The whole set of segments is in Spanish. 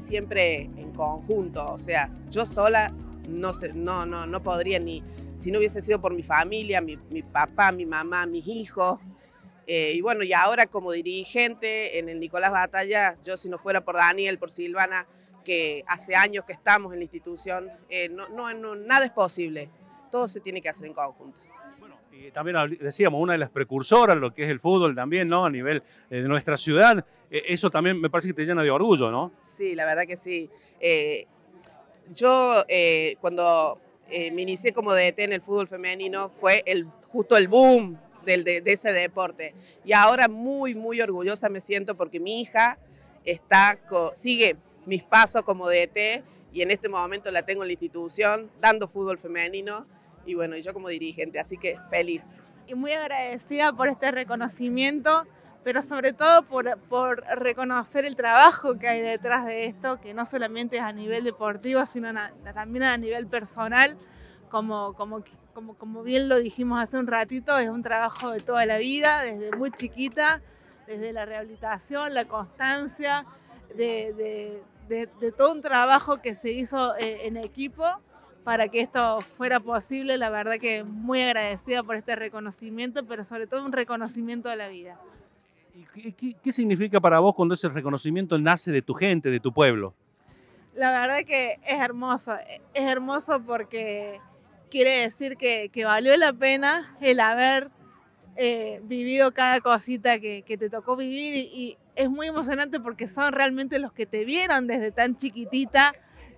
siempre en conjunto, o sea, yo sola no, no, no, no podría ni, si no hubiese sido por mi familia, mi, mi papá, mi mamá, mis hijos, eh, y bueno, y ahora como dirigente en el Nicolás Batalla, yo si no fuera por Daniel, por Silvana, que hace años que estamos en la institución, eh, no, no, nada es posible. Todo se tiene que hacer en conjunto. Bueno, y también decíamos, una de las precursoras, lo que es el fútbol también, ¿no? A nivel eh, de nuestra ciudad, eso también me parece que te llena de orgullo, ¿no? sí, la verdad que sí. Eh, yo eh, cuando eh, me inicié como DT e en el fútbol femenino fue el, justo el boom de, ese deporte. Y ahora muy, muy orgullosa me siento porque mi hija está sigue mis pasos como DT e y en este momento la tengo en la institución dando fútbol femenino y bueno, yo como dirigente, así que feliz. Y muy agradecida por este reconocimiento pero sobre todo por, reconocer el trabajo que hay detrás de esto, que no solamente es a nivel deportivo, sino también a nivel personal, como, como, bien lo dijimos hace un ratito, es un trabajo de toda la vida, desde muy chiquita, desde la rehabilitación, la constancia, de, de todo un trabajo que se hizo eh, en equipo para que esto fuera posible. La verdad que muy agradecida por este reconocimiento, pero sobre todo un reconocimiento de la vida qué, significa para vos cuando ese reconocimiento nace de tu gente, de tu pueblo? La verdad que es hermoso, es hermoso porque quiere decir que, valió la pena el haber eh, vivido cada cosita que, te tocó vivir y, es muy emocionante porque son realmente los que te vieron desde tan chiquitita,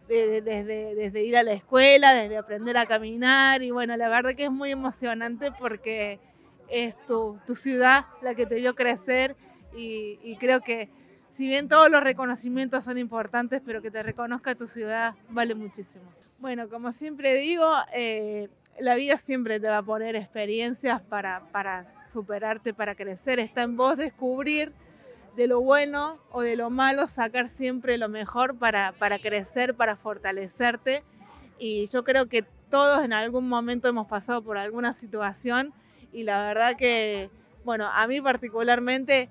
desde, desde ir a la escuela, desde aprender a caminar y bueno, la verdad que es muy emocionante porque es tu, ciudad la que te dio crecer y, creo que si bien todos los reconocimientos son importantes, pero que te reconozca tu ciudad vale muchísimo. Bueno, como siempre digo, eh, la vida siempre te va a poner experiencias para, superarte, para crecer. Está en vos descubrir de lo bueno o de lo malo, sacar siempre lo mejor para, para crecer, para fortalecerte. Y yo creo que todos en algún momento hemos pasado por alguna situación y la verdad que, bueno, a mí particularmente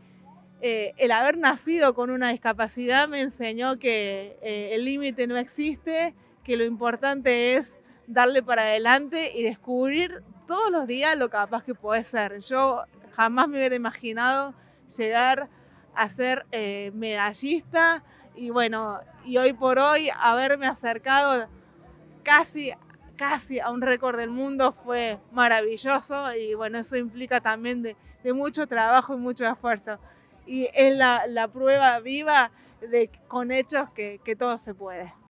eh, el haber nacido con una discapacidad me enseñó que eh, el límite no existe, que lo importante es darle para adelante y descubrir todos los días lo capaz que puede ser. Yo jamás me hubiera imaginado llegar a ser eh, medallista y bueno, y hoy por hoy haberme acercado casi casi a un récord del mundo fue maravilloso y bueno, eso implica también de, mucho trabajo y mucho esfuerzo. Y es la, prueba viva de, con hechos que todo se puede.